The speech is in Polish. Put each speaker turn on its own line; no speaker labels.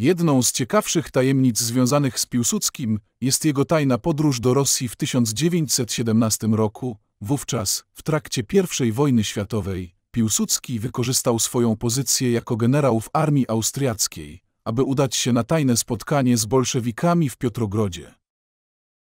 Jedną z ciekawszych tajemnic związanych z Piłsudskim jest jego tajna podróż do Rosji w 1917 roku. Wówczas, w trakcie I wojny światowej, Piłsudski wykorzystał swoją pozycję jako generał w armii austriackiej, aby udać się na tajne spotkanie z bolszewikami w Piotrogrodzie.